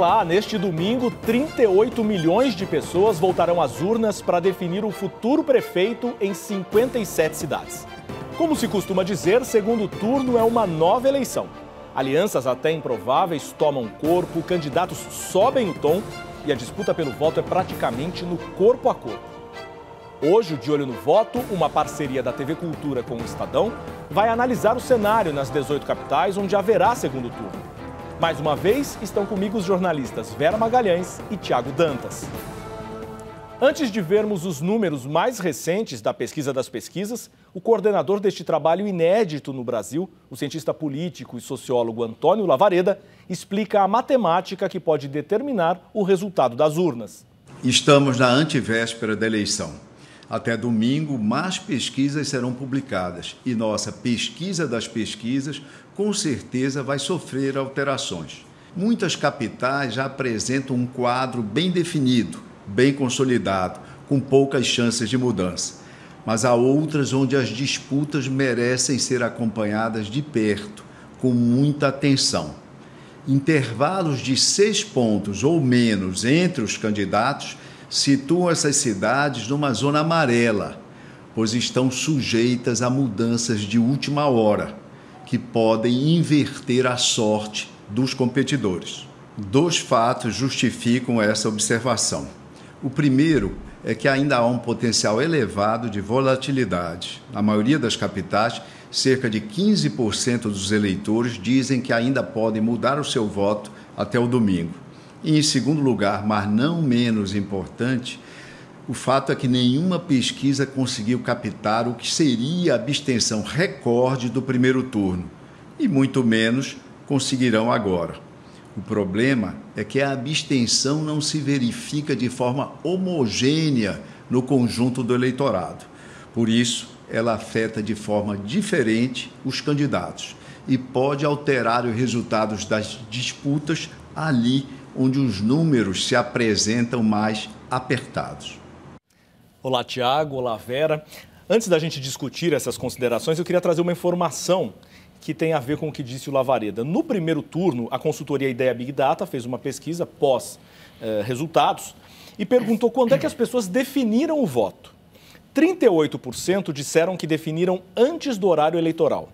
lá, neste domingo, 38 milhões de pessoas voltarão às urnas para definir o futuro prefeito em 57 cidades. Como se costuma dizer, segundo turno é uma nova eleição. Alianças até improváveis tomam corpo, candidatos sobem o tom e a disputa pelo voto é praticamente no corpo a corpo. Hoje, o De Olho no Voto, uma parceria da TV Cultura com o Estadão, vai analisar o cenário nas 18 capitais onde haverá segundo turno. Mais uma vez, estão comigo os jornalistas Vera Magalhães e Tiago Dantas. Antes de vermos os números mais recentes da pesquisa das pesquisas, o coordenador deste trabalho inédito no Brasil, o cientista político e sociólogo Antônio Lavareda, explica a matemática que pode determinar o resultado das urnas. Estamos na antivéspera da eleição. Até domingo, mais pesquisas serão publicadas e nossa pesquisa das pesquisas com certeza vai sofrer alterações. Muitas capitais já apresentam um quadro bem definido, bem consolidado, com poucas chances de mudança. Mas há outras onde as disputas merecem ser acompanhadas de perto, com muita atenção. Intervalos de seis pontos ou menos entre os candidatos situam essas cidades numa zona amarela, pois estão sujeitas a mudanças de última hora, que podem inverter a sorte dos competidores. Dois fatos justificam essa observação. O primeiro é que ainda há um potencial elevado de volatilidade. Na maioria das capitais, cerca de 15% dos eleitores dizem que ainda podem mudar o seu voto até o domingo. E, em segundo lugar, mas não menos importante, o fato é que nenhuma pesquisa conseguiu captar o que seria a abstenção recorde do primeiro turno, e muito menos conseguirão agora. O problema é que a abstenção não se verifica de forma homogênea no conjunto do eleitorado. Por isso, ela afeta de forma diferente os candidatos e pode alterar os resultados das disputas ali onde os números se apresentam mais apertados. Olá, Tiago. Olá, Vera. Antes da gente discutir essas considerações, eu queria trazer uma informação que tem a ver com o que disse o Lavareda. No primeiro turno, a consultoria Ideia Big Data fez uma pesquisa pós-resultados eh, e perguntou quando é que as pessoas definiram o voto. 38% disseram que definiram antes do horário eleitoral.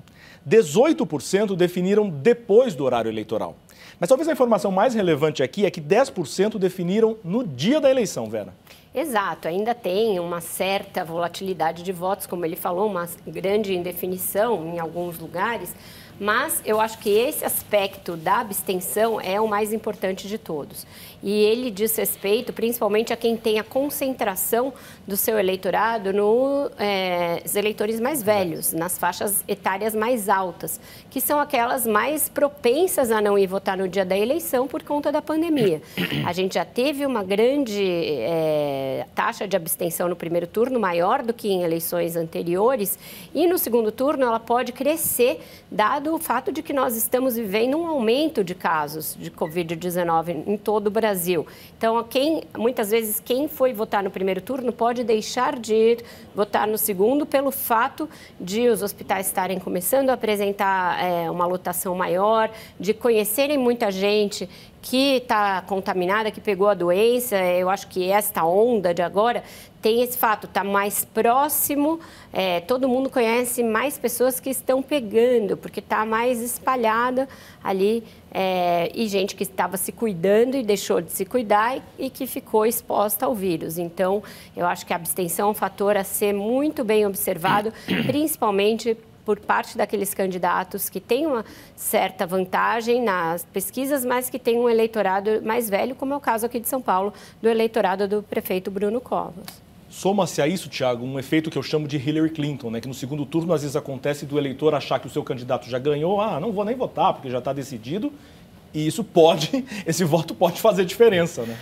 18% definiram depois do horário eleitoral. Mas talvez a informação mais relevante aqui é que 10% definiram no dia da eleição, Vera. Exato, ainda tem uma certa volatilidade de votos, como ele falou, uma grande indefinição em alguns lugares. Mas eu acho que esse aspecto da abstenção é o mais importante de todos. E ele diz respeito principalmente a quem tem a concentração do seu eleitorado nos é, eleitores mais velhos, nas faixas etárias mais altas, que são aquelas mais propensas a não ir votar no dia da eleição por conta da pandemia. A gente já teve uma grande é, taxa de abstenção no primeiro turno, maior do que em eleições anteriores, e no segundo turno ela pode crescer, dado somado o fato de que nós estamos vivendo um aumento de casos de Covid-19 em todo o Brasil. Então, quem, muitas vezes, quem foi votar no primeiro turno pode deixar de ir votar no segundo pelo fato de os hospitais estarem começando a apresentar é, uma lotação maior, de conhecerem muita gente que está contaminada, que pegou a doença. É, eu acho que esta onda de agora tem esse fato, está mais próximo, é, todo mundo conhece mais pessoas que estão pegando, porque está mais espalhada ali é, e gente que estava se cuidando e deixou de se cuidar e, e, que ficou exposta ao vírus. Então, eu acho que a abstenção é um fator a ser muito bem observado, principalmente por parte daqueles candidatos que têm uma certa vantagem nas pesquisas, mas que têm um eleitorado mais velho, como é o caso aqui de São Paulo, do eleitorado do prefeito Bruno Covas. Soma-se a isso, Tiago, um efeito que eu chamo de Hillary Clinton, né? que no segundo turno às vezes acontece do eleitor achar que o seu candidato já ganhou, ah, não vou nem votar porque já está decidido, e isso pode, esse voto pode fazer diferença, né?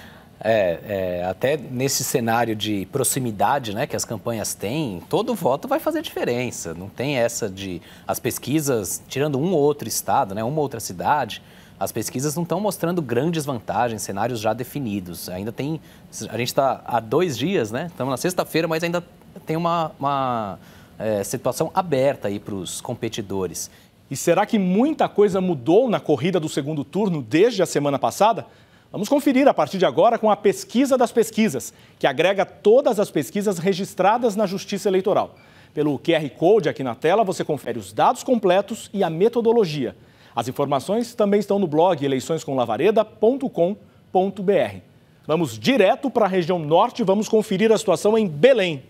É, é, até nesse cenário de proximidade né, que as campanhas têm, todo voto vai fazer diferença. Não tem essa de. As pesquisas, tirando um ou outro estado, né, uma ou outra cidade, as pesquisas não estão mostrando grandes vantagens, cenários já definidos. Ainda tem. A gente está há dois dias, né? Estamos na sexta-feira, mas ainda tem uma, uma é, situação aberta aí para os competidores. E será que muita coisa mudou na corrida do segundo turno desde a semana passada? Vamos conferir a partir de agora com a pesquisa das pesquisas, que agrega todas as pesquisas registradas na Justiça Eleitoral. Pelo QR Code aqui na tela, você confere os dados completos e a metodologia. As informações também estão no blog eleiçõescomlavareda.com.br. Vamos direto para a região norte, vamos conferir a situação em Belém.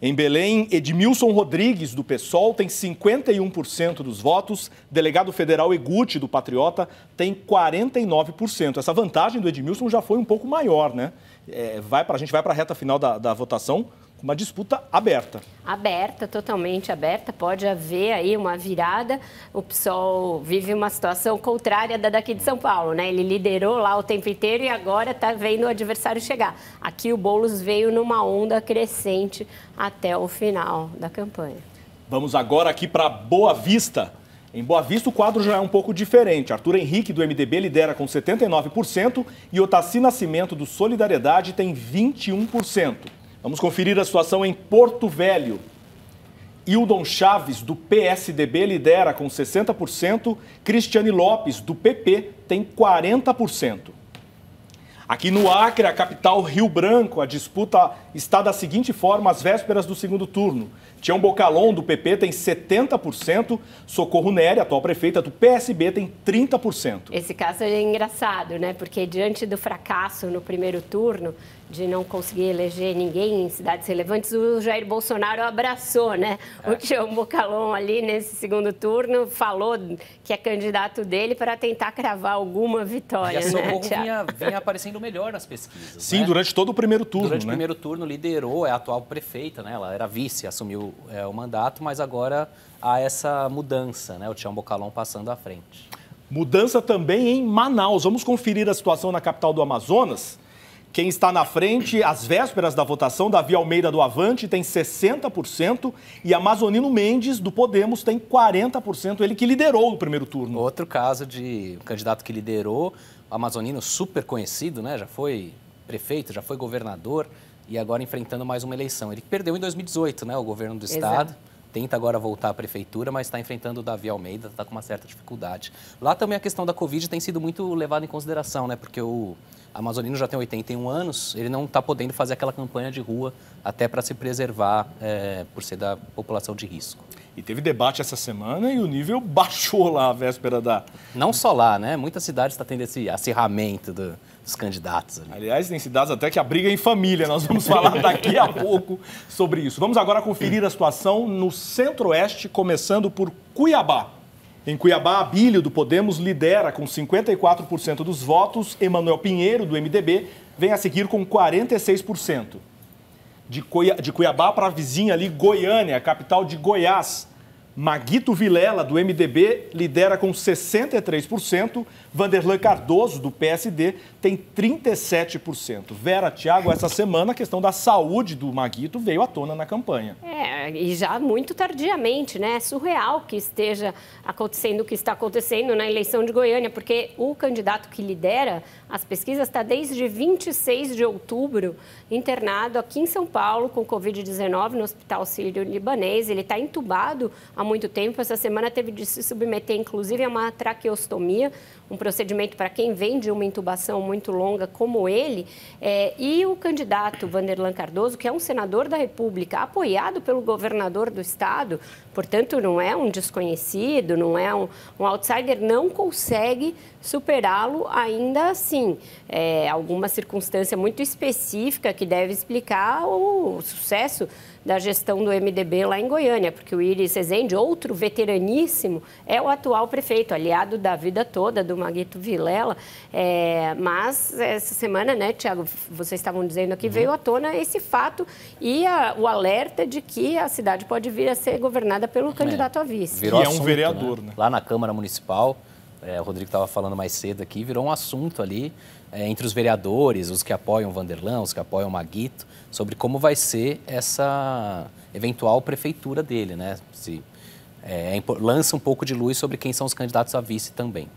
Em Belém, Edmilson Rodrigues, do PSOL, tem 51% dos votos. Delegado federal Egute, do Patriota, tem 49%. Essa vantagem do Edmilson já foi um pouco maior, né? É, vai pra, a gente vai para a reta final da, da votação uma disputa aberta. Aberta, totalmente aberta, pode haver aí uma virada. O PSOL vive uma situação contrária da daqui de São Paulo, né? Ele liderou lá o tempo inteiro e agora está vendo o adversário chegar. Aqui o Boulos veio numa onda crescente até o final da campanha. Vamos agora aqui para Boa Vista. Em Boa Vista, o quadro já é um pouco diferente. Arthur Henrique, do MDB, lidera com 79% e Otaci Nascimento, do Solidariedade, tem 21%. Vamos conferir a situação em Porto Velho. Hildon Chaves, do PSDB, lidera com 60%, Cristiane Lopes, do PP, tem 40%. Aqui no Acre, a capital Rio Branco, a disputa está da seguinte forma às vésperas do segundo turno. Tião Bocalon, do PP, tem 70%. Socorro Nery, atual prefeita do PSB, tem 30%. Esse caso é engraçado, né? Porque diante do fracasso no primeiro turno, de não conseguir eleger ninguém em cidades relevantes, o Jair Bolsonaro abraçou, né? É. O Tião Bocalon ali nesse segundo turno falou que é candidato dele para tentar cravar alguma vitória. E a né, Socorro né, vinha, vinha, aparecendo melhor nas pesquisas. Sim, né? durante todo o primeiro turno. Durante né? o primeiro turno liderou, é a atual prefeita, né? Ela era vice, assumiu é, o mandato, mas agora há essa mudança, né? O Tião Bocalon passando à frente. Mudança também em Manaus. Vamos conferir a situação na capital do Amazonas. Quem está na frente, às vésperas da votação, Davi Almeida do Avante tem 60% e Amazonino Mendes do Podemos tem 40%, ele que liderou o primeiro turno. Outro caso de um candidato que liderou, Amazonino super conhecido, né? Já foi prefeito, já foi governador, e agora enfrentando mais uma eleição. Ele perdeu em 2018, né, o governo do estado. Exato. Tenta agora voltar à prefeitura, mas está enfrentando o Davi Almeida, está com uma certa dificuldade. Lá também a questão da Covid tem sido muito levada em consideração, né? Porque o amazonino já tem 81 anos, ele não está podendo fazer aquela campanha de rua até para se preservar é, por ser da população de risco. E teve debate essa semana e o nível baixou lá à véspera da. Não só lá, né? Muitas cidades está tendo esse acirramento do, dos candidatos. Ali. Aliás, tem cidades até que a briga é em família. Nós vamos falar daqui a pouco sobre isso. Vamos agora conferir a situação no centro-oeste, começando por Cuiabá. Em Cuiabá, Abílio do Podemos lidera com 54% dos votos, Emanuel Pinheiro, do MDB, vem a seguir com 46%. De Cuiabá para a vizinha ali, Goiânia, capital de Goiás, Maguito Vilela, do MDB, lidera com 63%. Vanderlan Cardoso, do PSD, tem 37%. Vera, Tiago, essa semana a questão da saúde do Maguito veio à tona na campanha. É, e já muito tardiamente, né? É surreal que esteja acontecendo o que está acontecendo na eleição de Goiânia, porque o candidato que lidera as pesquisas está desde 26 de outubro internado aqui em São Paulo com Covid-19 no Hospital Sírio-Libanês. Ele está entubado há muito tempo. Essa semana teve de se submeter, inclusive, a uma traqueostomia, um procedimento para quem vem de uma intubação muito longa, como ele. É, e o candidato Vanderlan Cardoso, que é um senador da República, apoiado pelo governador do estado, portanto, não é um desconhecido, não é um, um outsider, não consegue superá-lo ainda assim. É, alguma circunstância muito específica que deve explicar o sucesso da gestão do MDB lá em Goiânia, porque o Iris Rezende, outro veteraníssimo, é o atual prefeito, aliado da vida toda do Maguito Vilela. É, mas essa semana, né, Tiago, vocês estavam dizendo aqui, uhum. veio à tona esse fato e a, o alerta de que a cidade pode vir a ser governada pelo é, candidato é. a vice. Virou e é um né? vereador, né? Né? Lá na Câmara Municipal, é, o Rodrigo estava falando mais cedo aqui, virou um assunto ali é, entre os vereadores, os que apoiam Vanderlan, os que apoiam Maguito, sobre como vai ser essa eventual prefeitura dele, né? Se é, é lança um pouco de luz sobre quem são os candidatos a vice também.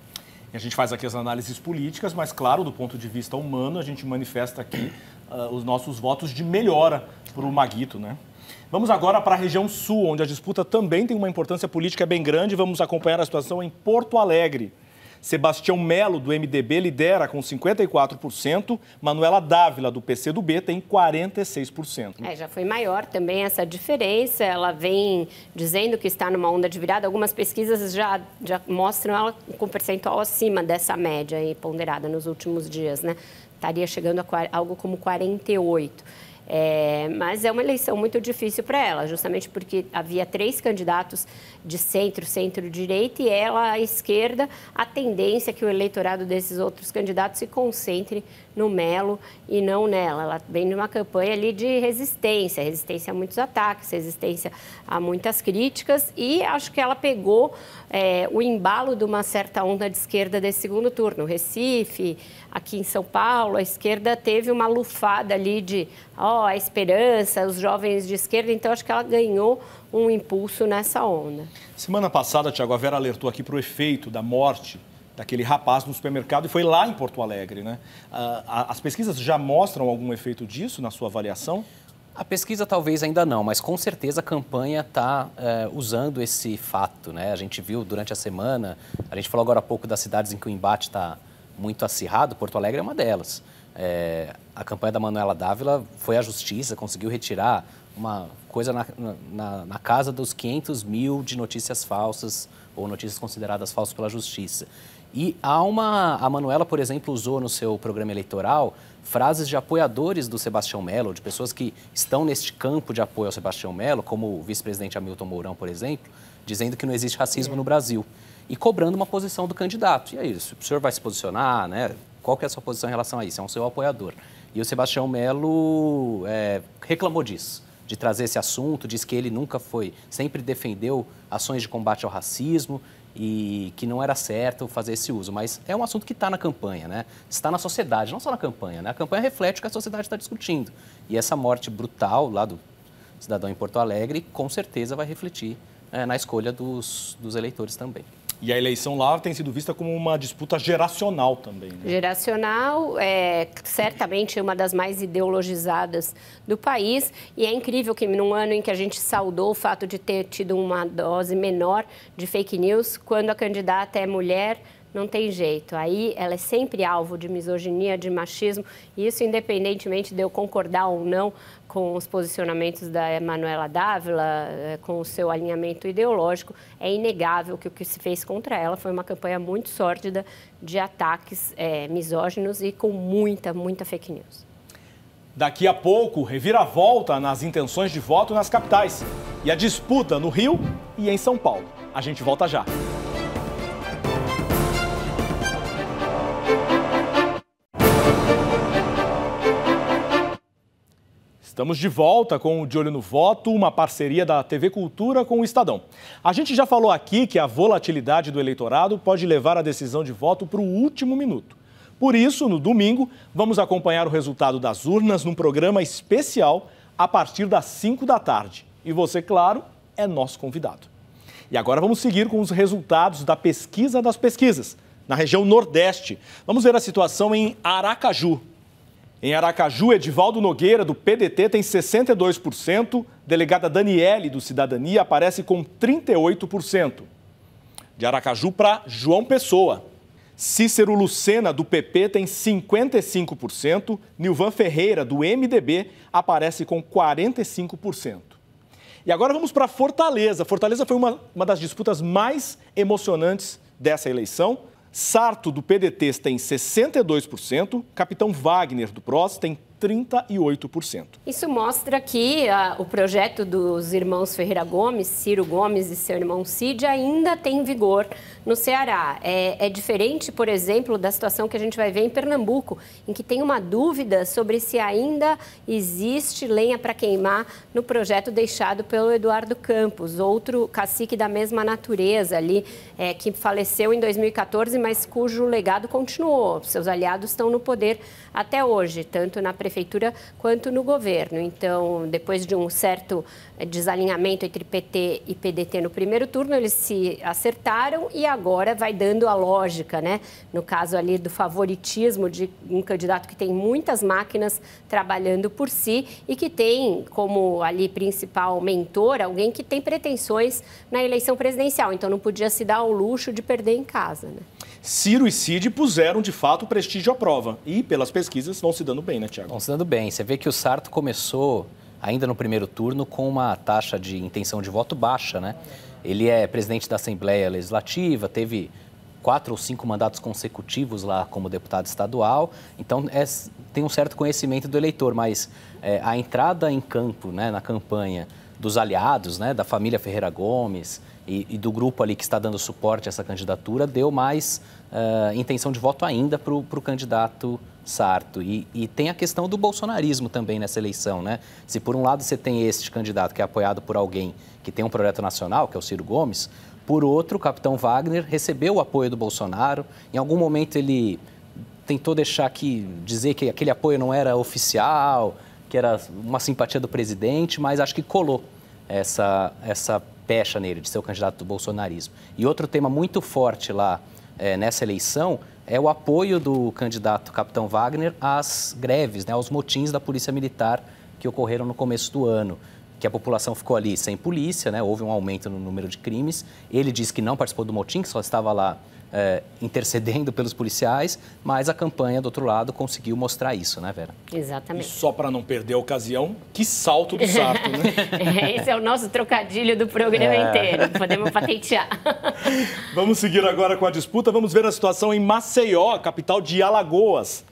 E a gente faz aqui as análises políticas, mas claro, do ponto de vista humano, a gente manifesta aqui uh, os nossos votos de melhora para o Maguito, né? Vamos agora para a região sul, onde a disputa também tem uma importância política bem grande. Vamos acompanhar a situação em Porto Alegre. Sebastião Melo, do MDB, lidera com 54%. Manuela Dávila, do PCdoB, tem 46%. É, já foi maior também essa diferença. Ela vem dizendo que está numa onda de virada. Algumas pesquisas já, já mostram ela com percentual acima dessa média aí, ponderada nos últimos dias, né? Estaria chegando a algo como 48%. É, mas é uma eleição muito difícil para ela, justamente porque havia três candidatos de centro, centro-direita e ela à esquerda. A tendência é que o eleitorado desses outros candidatos se concentre no Melo e não nela. Ela vem numa campanha ali de resistência, resistência a muitos ataques, resistência a muitas críticas e acho que ela pegou é, o embalo de uma certa onda de esquerda desse segundo turno. Recife, aqui em São Paulo, a esquerda teve uma lufada ali de ó, oh, a esperança, os jovens de esquerda. Então, acho que ela ganhou um impulso nessa onda. Semana passada, Tiago, a Vera alertou aqui para o efeito da morte daquele rapaz no supermercado e foi lá em Porto Alegre, né? Ah, as pesquisas já mostram algum efeito disso na sua avaliação? A pesquisa talvez ainda não, mas com certeza a campanha está é, eh, usando esse fato, né? A gente viu durante a semana, a gente falou agora há pouco das cidades em que o embate está muito acirrado, Porto Alegre é uma delas. É, a campanha da Manuela Dávila foi à justiça, conseguiu retirar uma coisa na, na, na, casa dos 500 mil de notícias falsas ou notícias consideradas falsas pela justiça. E há uma. A Manuela, por exemplo, usou no seu programa eleitoral frases de apoiadores do Sebastião Melo, de pessoas que estão neste campo de apoio ao Sebastião Melo, como o vice-presidente Hamilton Mourão, por exemplo, dizendo que não existe racismo no Brasil e cobrando uma posição do candidato. E é isso, o senhor vai se posicionar, né? Qual que é a sua posição em relação a isso? É um seu apoiador. E o Sebastião Melo é, reclamou disso, de trazer esse assunto, diz que ele nunca foi, sempre defendeu ações de combate ao racismo e que não era certo fazer esse uso. Mas é um assunto que está na campanha, né? Está na sociedade, não só na campanha. Né? A campanha reflete o que a sociedade está discutindo. E essa morte brutal lá do cidadão em Porto Alegre, com certeza vai refletir é, na escolha dos, dos eleitores também. E a eleição lá tem sido vista como uma disputa geracional também. Né? Geracional, é certamente uma das mais ideologizadas do país. E é incrível que, num ano em que a gente saudou o fato de ter tido uma dose menor de fake news, quando a candidata é mulher não tem jeito. Aí ela é sempre alvo de misoginia, de machismo, e isso independentemente de eu concordar ou não com os posicionamentos da Manuela Dávila, eh, com o seu alinhamento ideológico, é inegável que o que se fez contra ela foi uma campanha muito sórdida de ataques é, misóginos e com muita, muita fake news. Daqui a pouco, reviravolta nas intenções de voto nas capitais e a disputa no Rio e em São Paulo. A gente volta já. Estamos de volta com o De Olho no Voto, uma parceria da TV Cultura com o Estadão. A gente já falou aqui que a volatilidade do eleitorado pode levar a decisão de voto para o último minuto. Por isso, no domingo, vamos acompanhar o resultado das urnas num programa especial a partir das 5 da tarde. E você, claro, é nosso convidado. E agora vamos seguir com os resultados da pesquisa das pesquisas, na região Nordeste. Vamos ver a situação em Aracaju, em Aracaju, Edivaldo Nogueira, do PDT, tem 62%. Delegada Daniele, do Cidadania, aparece com 38%. De Aracaju para João Pessoa. Cícero Lucena, do PP, tem 55%. Nilvan Ferreira, do MDB, aparece com 45%. E agora vamos para Fortaleza. Fortaleza foi uma, uma das disputas mais emocionantes dessa eleição. Sarto do PDT tem 62%, Capitão Wagner do PROS tem 38%. Isso mostra que ah, o projeto dos irmãos Ferreira Gomes, Ciro Gomes e seu irmão Cid ainda tem vigor no Ceará. É, é, diferente, por exemplo, da situação que a gente vai ver em Pernambuco, em que tem uma dúvida sobre se ainda existe lenha para queimar no projeto deixado pelo Eduardo Campos, outro cacique da mesma natureza ali, é, que faleceu em 2014, mas cujo legado continuou. Seus aliados estão no poder até hoje, tanto na prefeitura quanto no governo. Então, depois de um certo eh, desalinhamento entre PT e PDT no primeiro turno, eles se acertaram e agora vai dando a lógica, né? No caso ali do favoritismo de um candidato que tem muitas máquinas trabalhando por si e que tem como ali principal mentor alguém que tem pretensões na eleição presidencial. Então, não podia se dar ao luxo de perder em casa, né? Ciro e Cid puseram de fato prestígio à prova. E pelas pesquisas vão se dando bem, né, Tiago? Vão se dando bem. Você vê que o Sarto começou, ainda no primeiro turno, com uma taxa de intenção de voto baixa, né? Ele é presidente da Assembleia Legislativa, teve quatro ou cinco mandatos consecutivos lá como deputado estadual, então é, tem um certo conhecimento do eleitor, mas é, a entrada em campo, né, na campanha dos aliados, né, da família Ferreira Gomes, e, e, do grupo ali que está dando suporte a essa candidatura deu mais uh, intenção de voto ainda para o candidato Sarto. E, e, tem a questão do bolsonarismo também nessa eleição, né? Se por um lado você tem este candidato que é apoiado por alguém que tem um projeto nacional, que é o Ciro Gomes, por outro, o capitão Wagner recebeu o apoio do Bolsonaro. Em algum momento ele tentou deixar que dizer que aquele apoio não era oficial, que era uma simpatia do presidente, mas acho que colou essa essa pecha nele de ser o candidato do bolsonarismo. E outro tema muito forte lá é, nessa eleição é o apoio do candidato capitão Wagner às greves, né, aos motins da Polícia Militar que ocorreram no começo do ano que a população ficou ali sem polícia, né? houve um aumento no número de crimes. Ele disse que não participou do motim, que só estava lá é, intercedendo pelos policiais, mas a campanha do outro lado conseguiu mostrar isso, né, Vera? Exatamente. E só para não perder a ocasião, que salto do sarto, né? Esse é o nosso trocadilho do programa é. inteiro, podemos patentear. vamos seguir agora com a disputa, vamos ver a situação em Maceió, capital de Alagoas.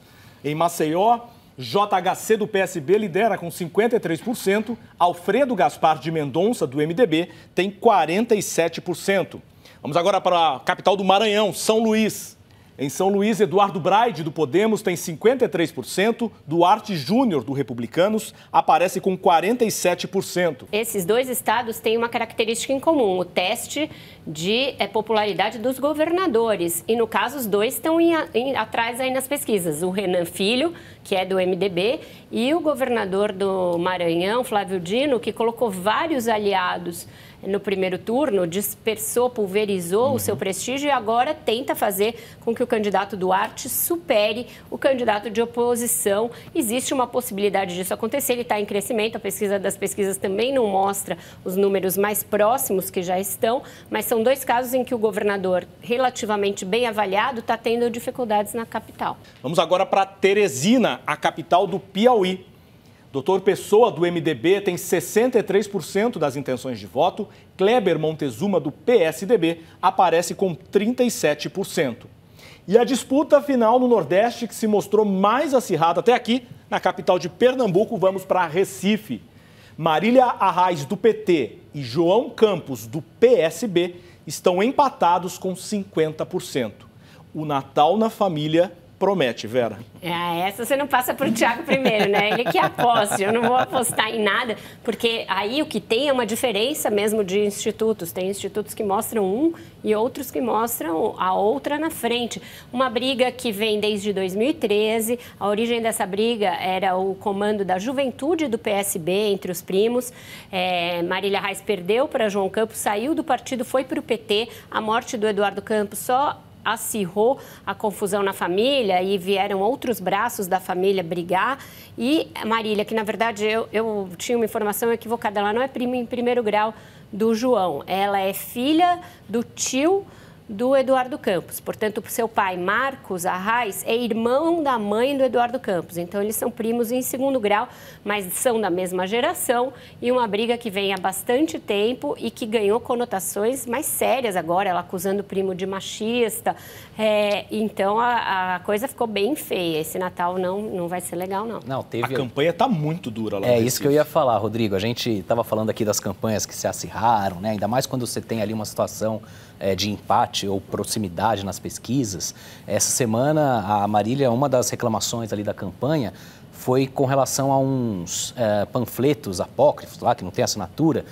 Em Maceió, JHC do PSB lidera com 53%, Alfredo Gaspar de Mendonça, do MDB, tem 47%. Vamos agora para a capital do Maranhão, São Luís. Em São Luís, Eduardo Braide, do Podemos, tem 53%, Duarte Júnior, do Republicanos, aparece com 47%. Esses dois estados têm uma característica em comum: o teste de eh, popularidade dos governadores. E, no caso, os dois estão em, em, atrás aí nas pesquisas: o Renan Filho, que é do MDB, e o governador do Maranhão, Flávio Dino, que colocou vários aliados no primeiro turno, dispersou, pulverizou uhum. o seu uhum. prestígio e agora tenta fazer com que o candidato Duarte supere o candidato de oposição. Existe uma possibilidade disso acontecer, ele está em crescimento, a pesquisa das pesquisas também não mostra os números mais próximos que já estão, mas são dois casos em que o governador, relativamente bem avaliado, está tendo dificuldades na capital. Vamos agora para Teresina, a capital do Piauí. Doutor Pessoa, do MDB, tem 63% das intenções de voto. Kleber Montezuma, do PSDB, aparece com 37%. E a disputa final no Nordeste, que se mostrou mais acirrada até aqui, na capital de Pernambuco, vamos para Recife. Marília Arraes, do PT, e João Campos, do PSB, estão empatados com 50%. O Natal na Família promete, Vera. É, essa você não passa para o Thiago primeiro, né? Ele que é aposte, eu não vou apostar em nada, porque aí o que tem é uma diferença mesmo de institutos. Tem institutos que mostram um e outros que mostram a outra na frente. Uma briga que vem desde 2013, a origem dessa briga era o comando da juventude do PSB entre os primos. É, Marília Reis perdeu para João Campos, saiu do partido, foi para o PT. A morte do Eduardo Campos só acirrou a confusão na família e vieram outros braços da família brigar. E Marília, que na verdade eu, eu tinha uma informação equivocada, ela não é prima em primeiro grau do João, ela é filha do tio do Eduardo Campos. Portanto, seu pai, Marcos Arraes, é irmão da mãe do Eduardo Campos. Então, eles são primos em segundo grau, mas são da mesma geração e uma briga que vem há bastante tempo e que ganhou conotações mais sérias agora, ela acusando o primo de machista. É, então, a, a, coisa ficou bem feia. Esse Natal não, não vai ser legal, não. não teve... A campanha está muito dura lá. É isso que eu ia falar, Rodrigo. A gente estava falando aqui das campanhas que se acirraram, né? ainda mais quando você tem ali uma situação é, de empate ou proximidade nas pesquisas. Essa semana, a Marília, uma das reclamações ali da campanha foi com relação a uns é, panfletos apócrifos lá, que não tem assinatura,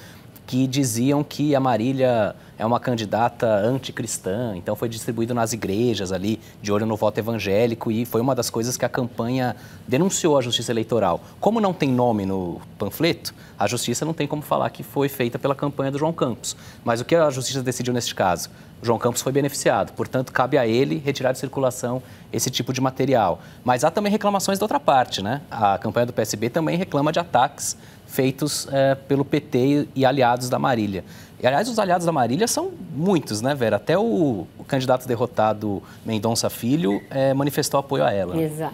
que diziam que a Marília é uma candidata anticristã, então foi distribuído nas igrejas ali, de olho no voto evangélico, e foi uma das coisas que a campanha denunciou à Justiça Eleitoral. Como não tem nome no panfleto, a Justiça não tem como falar que foi feita pela campanha do João Campos. Mas o que a Justiça decidiu neste caso? João Campos foi beneficiado, portanto, cabe a ele retirar de circulação esse tipo de material. Mas há também reclamações da outra parte, né? A campanha do PSB também reclama de ataques feitos é, pelo PT e, e aliados da Marília. E, aliás, os aliados da Marília são muitos, né, Vera? Até o, o candidato derrotado Mendonça Filho é, manifestou apoio a ela. Exato.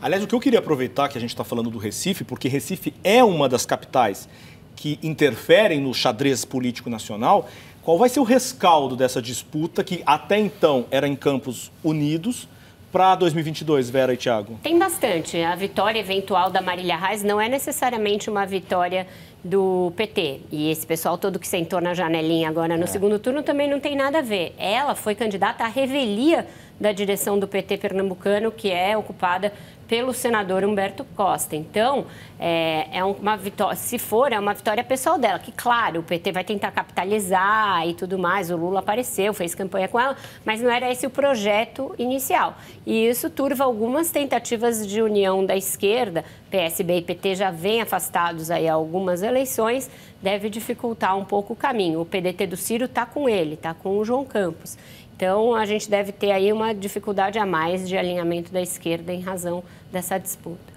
Aliás, o que eu queria aproveitar que a gente está falando do Recife, porque Recife é uma das capitais que interferem no xadrez político nacional, qual vai ser o rescaldo dessa disputa que até então era em campos unidos, para 2022, Vera e Thiago? Tem bastante. A vitória eventual da Marília Reis não é necessariamente uma vitória do PT. E esse pessoal todo que sentou na janelinha agora no é. segundo turno também não tem nada a ver. Ela foi candidata à revelia da direção do PT pernambucano, que é ocupada pelo senador Humberto Costa. Então, é, é uma vitória, se for, é uma vitória pessoal dela, que claro, o PT vai tentar capitalizar e tudo mais. O Lula apareceu, fez campanha com ela, mas não era esse o projeto inicial. E isso turva algumas tentativas de união da esquerda. PSB e PT já vêm afastados aí há algumas eleições, deve dificultar um pouco o caminho. O PDT do Ciro está com ele, está com o João Campos. Então, a gente deve ter aí uma dificuldade a mais de alinhamento da esquerda em razão dessa disputa.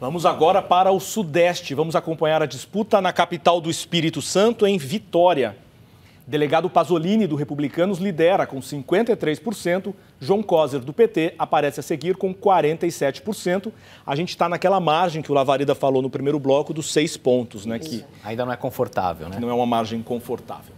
Vamos agora para o Sudeste. Vamos acompanhar a disputa na capital do Espírito Santo, em Vitória. Delegado Pasolini, do Republicanos, lidera com 53%. João Coser, do PT, aparece a seguir com 47%. A gente está naquela margem que o Lavareda falou no primeiro bloco dos seis pontos, né? Que Ainda não é confortável, né? Não é uma margem confortável.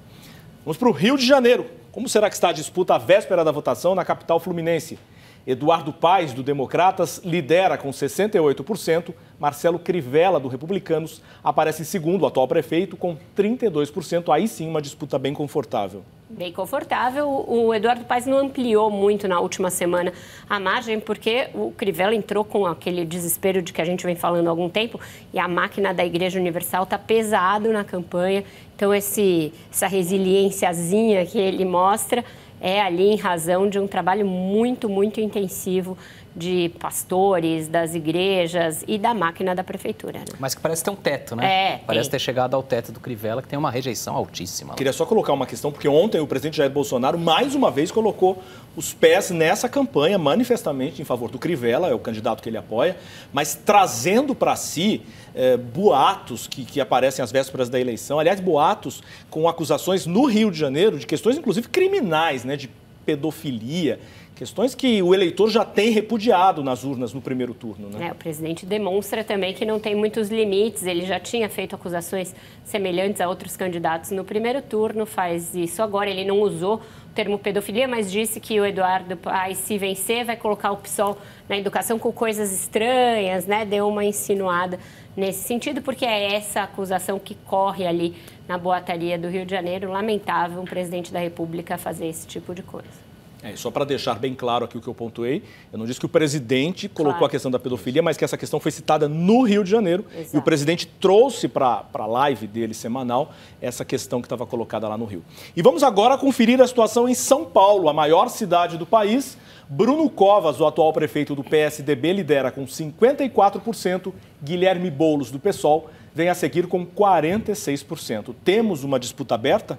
Vamos para o Rio de Janeiro. Como será que está a disputa à véspera da votação na capital fluminense? Eduardo Paes, do Democratas, lidera com 68%. Marcelo Crivella, do Republicanos, aparece em segundo, o atual prefeito, com 32%. Aí sim, uma disputa bem confortável. Bem confortável. O Eduardo Paes não ampliou muito na última semana a margem, porque o Crivella entrou com aquele desespero de que a gente vem falando há algum tempo e a máquina da Igreja Universal está pesado na campanha então, esse, essa resiliênciazinha que ele mostra é ali em razão de um trabalho muito, muito intensivo de pastores, das igrejas e da máquina da prefeitura. Né? Mas que parece ter um teto, né? É, parece tem. ter chegado ao teto do Crivella, que tem uma rejeição altíssima. Né? Queria só colocar uma questão, porque ontem o presidente Jair Bolsonaro mais uma vez colocou os pés nessa campanha, manifestamente em favor do Crivella, é o candidato que ele apoia, mas trazendo para si é, boatos que, que aparecem às vésperas da eleição, aliás, boatos com acusações no Rio de Janeiro de questões, inclusive, criminais, né? De pedofilia Questões que o eleitor já tem repudiado nas urnas no primeiro turno. Né? É, o presidente demonstra também que não tem muitos limites. Ele já tinha feito acusações semelhantes a outros candidatos no primeiro turno, faz isso agora. Ele não usou o termo pedofilia, mas disse que o Eduardo Paes, se vencer, vai colocar o PSOL na educação com coisas estranhas, né? Deu uma insinuada nesse sentido, porque é essa acusação que corre ali na boataria do Rio de Janeiro. Lamentável um presidente da República fazer esse tipo de coisa. É, só para deixar bem claro aqui o que eu pontuei, eu não disse que o presidente colocou claro. a questão da pedofilia, mas que essa questão foi citada no Rio de Janeiro Exato. e o presidente trouxe para a live dele semanal essa questão que estava colocada lá no Rio. E vamos agora conferir a situação em São Paulo, a maior cidade do país. Bruno Covas, o atual prefeito do PSDB, lidera com 54%, Guilherme Boulos, do PSOL, vem a seguir com 46%. Temos uma disputa aberta?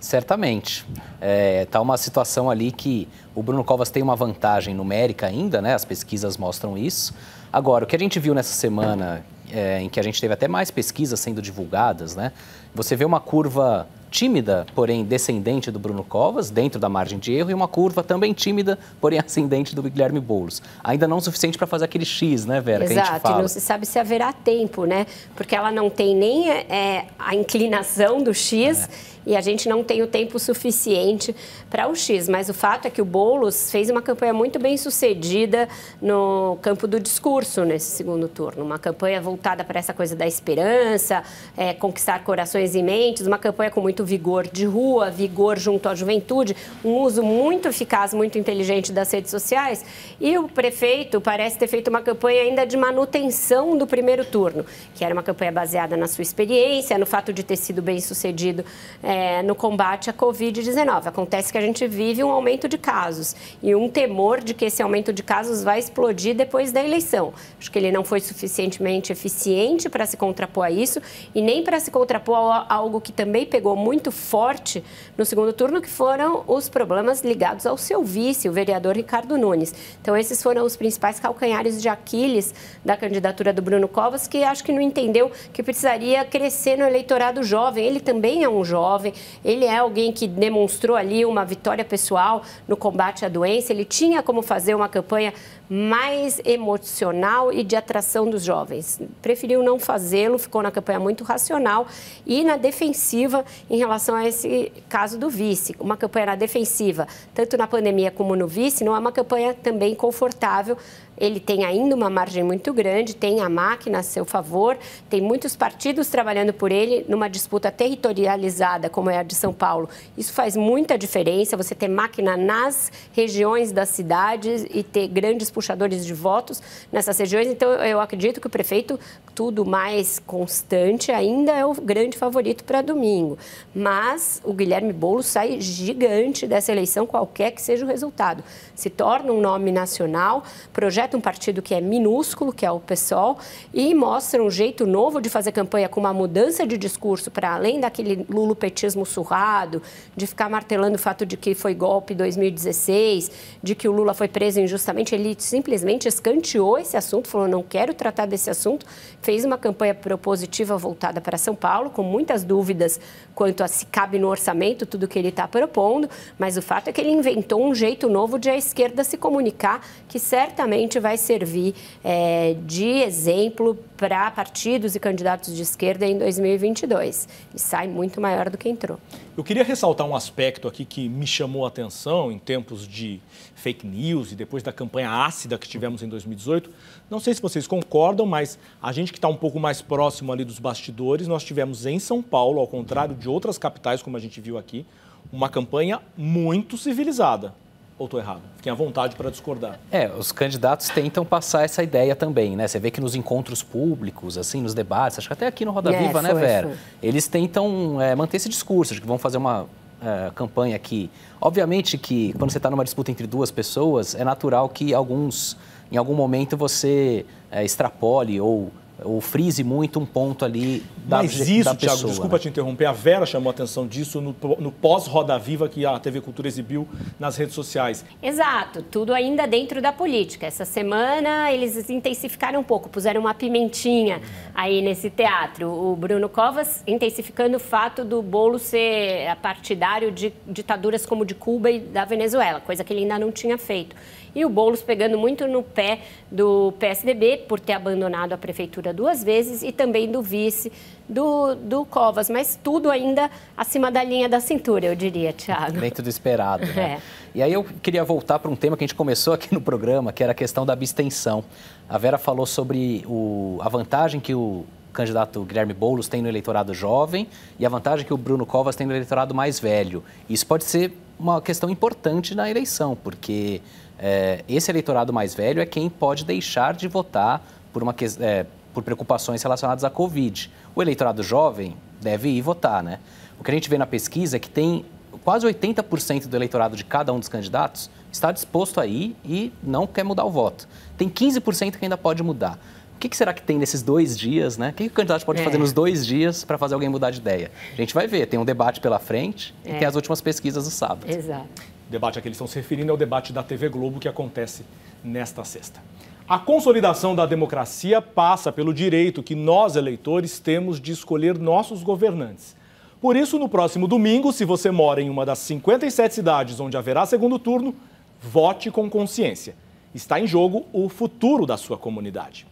Certamente. Está é, tá uma situação ali que o Bruno Covas tem uma vantagem numérica ainda, né? As pesquisas mostram isso. Agora, o que a gente viu nessa semana, é, em que a gente teve até mais pesquisas sendo divulgadas, né? Você vê uma curva tímida, porém descendente do Bruno Covas, dentro da margem de erro, e uma curva também tímida, porém ascendente do Guilherme Boulos. Ainda não o suficiente para fazer aquele X, né, Vera? Exato, não se sabe se haverá tempo, né? Porque ela não tem nem é, a inclinação do X. É e a gente não tem o tempo suficiente para o X. Mas o fato é que o Boulos fez uma campanha muito bem sucedida no campo do discurso nesse segundo turno. Uma campanha voltada para essa coisa da esperança, é, conquistar corações e mentes, uma campanha com muito vigor de rua, vigor junto à juventude, um uso muito eficaz, muito inteligente das redes sociais. E o prefeito parece ter feito uma campanha ainda de manutenção do primeiro turno, que era uma campanha baseada na sua experiência, no fato de ter sido bem sucedido. É, é, no combate à Covid-19. Acontece que a gente vive um aumento de casos e um temor de que esse aumento de casos vai explodir depois da eleição. Acho que ele não foi suficientemente eficiente para se contrapor a isso e nem para se contrapor a algo que também pegou muito forte no segundo turno, que foram os problemas ligados ao seu vice, o vereador Ricardo Nunes. Então, esses foram os principais calcanhares de Aquiles da candidatura do Bruno Covas, que acho que não entendeu que precisaria crescer no eleitorado jovem. Ele também é um jovem jovem, ele é alguém que demonstrou ali uma vitória pessoal no combate à doença, ele tinha como fazer uma campanha mais emocional e de atração dos jovens. Preferiu não fazê-lo, ficou na campanha muito racional e na defensiva em relação a esse caso do vice. Uma campanha na defensiva, tanto na pandemia como no vice, não é uma campanha também confortável. Ele tem ainda uma margem muito grande, tem a máquina a seu favor, tem muitos partidos trabalhando por ele numa disputa territorializada como é a de São Paulo. Isso faz muita diferença, você ter máquina nas regiões das cidades e ter grandes puxadores de votos nessas regiões. Então, eu acredito que o prefeito, tudo mais constante, ainda é o grande favorito para domingo. Mas o Guilherme Boulos sai gigante dessa eleição, qualquer que seja o resultado. Se torna um nome nacional, projeta um partido que é minúsculo, que é o PSOL, e mostra um jeito novo de fazer campanha com uma mudança de discurso para além daquele lulupetismo surrado, de ficar martelando o fato de que foi golpe 2016, de que o Lula foi preso injustamente, ele simplesmente escanteou esse assunto, falou: não quero tratar desse assunto, fez uma campanha propositiva voltada para São Paulo, com muitas dúvidas quanto a se cabe no orçamento tudo que ele está propondo, mas o fato é que ele inventou um jeito novo de a esquerda se comunicar, que certamente vai servir é, de exemplo para partidos e candidatos de esquerda em 2022. E sai muito maior do que entrou. Eu queria ressaltar um aspecto aqui que me chamou a atenção em tempos de fake news e depois da campanha ácida que tivemos em 2018. Não sei se vocês concordam, mas a gente que está um pouco mais próximo ali dos bastidores, nós tivemos em São Paulo, ao contrário de outras capitais, como a gente viu aqui, uma campanha muito civilizada. Ou estou errado? Fiquem à vontade para discordar. É, os candidatos tentam passar essa ideia também, né? Você vê que nos encontros públicos, assim, nos debates, acho que até aqui no Roda Viva, né, Vera? Eles tentam é, manter esse discurso de que vão fazer uma uh, campanha aqui. Obviamente que quando você está numa disputa entre duas pessoas, é natural que alguns, em algum momento, você uh, extrapole ou ou frise muito um ponto ali da, Mas isso, da pessoa. Thiago, desculpa né? te interromper, a Vera chamou a atenção disso no, no pós-Roda Viva que a TV Cultura exibiu nas redes sociais. Exato, tudo ainda dentro da política. Essa semana eles intensificaram um pouco, puseram uma pimentinha aí nesse teatro. O Bruno Covas intensificando o fato do bolo ser partidário de ditaduras como de Cuba e da Venezuela, coisa que ele ainda não tinha feito e o Boulos pegando muito no pé do PSDB por ter abandonado a prefeitura duas vezes e também do vice do, do Covas, mas tudo ainda acima da linha da cintura, eu diria, Tiago. bem tudo esperado, né? É. E aí eu queria voltar para um tema que a gente começou aqui no programa, que era a questão da abstenção. A Vera falou sobre o, a vantagem que o candidato Guilherme Boulos tem no eleitorado jovem e a vantagem que o Bruno Covas tem no eleitorado mais velho. Isso pode ser uma questão importante na eleição, porque é, esse eleitorado mais velho é quem pode deixar de votar por, uma, é, por preocupações relacionadas à Covid. O eleitorado jovem deve ir votar, né? O que a gente vê na pesquisa é que tem quase 80% do eleitorado de cada um dos candidatos está disposto a ir e não quer mudar o voto. Tem 15% que ainda pode mudar. O que, que, será que tem nesses dois dias, né? O que, que o candidato pode é. fazer nos dois dias para fazer alguém mudar de ideia? A gente vai ver, tem um debate pela frente e é. tem as últimas pesquisas do sábado. Exato debate a que eles estão se referindo é o debate da TV Globo que acontece nesta sexta. A consolidação da democracia passa pelo direito que nós, eleitores, temos de escolher nossos governantes. Por isso, no próximo domingo, se você mora em uma das 57 cidades onde haverá segundo turno, vote com consciência. Está em jogo o futuro da sua comunidade.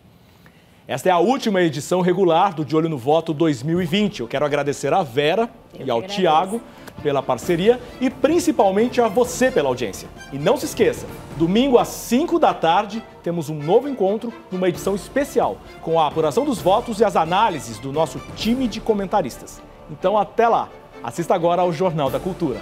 Esta é a última edição regular do De Olho no Voto 2020. Eu quero agradecer a Vera Eu e ao Tiago pela parceria e principalmente a você pela audiência. E não se esqueça, domingo às 5 da tarde temos um novo encontro numa edição especial com a apuração dos votos e as análises do nosso time de comentaristas. Então até lá, assista agora ao Jornal da Cultura.